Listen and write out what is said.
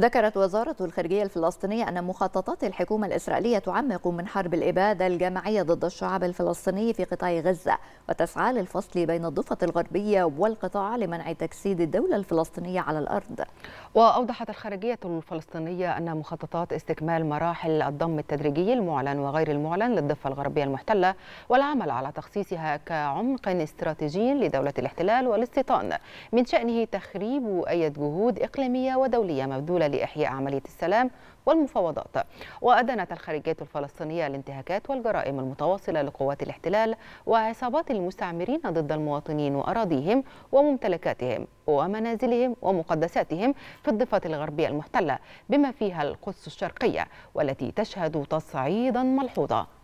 ذكرت وزارة الخارجية الفلسطينية أن مخططات الحكومة الإسرائيلية تعمق من حرب الإبادة الجماعية ضد الشعب الفلسطيني في قطاع غزة وتسعى للفصل بين الضفة الغربية والقطاع لمنع تجسيد الدولة الفلسطينية على الأرض وأوضحت الخارجية الفلسطينية أن مخططات استكمال مراحل الضم التدريجي المعلن وغير المعلن للضفة الغربية المحتلة والعمل على تخصيصها كعمق استراتيجي لدولة الاحتلال والاستيطان من شأنه تخريب أي جهود إقليمية ودولية مبذولة لإحياء عملية السلام والمفاوضات وأدانت الخارجية الفلسطينية الانتهاكات والجرائم المتواصلة لقوات الاحتلال وعصابات المستعمرين ضد المواطنين وأراضيهم وممتلكاتهم ومنازلهم ومقدساتهم في الضفة الغربية المحتلة بما فيها القدس الشرقية والتي تشهد تصعيدا ملحوظا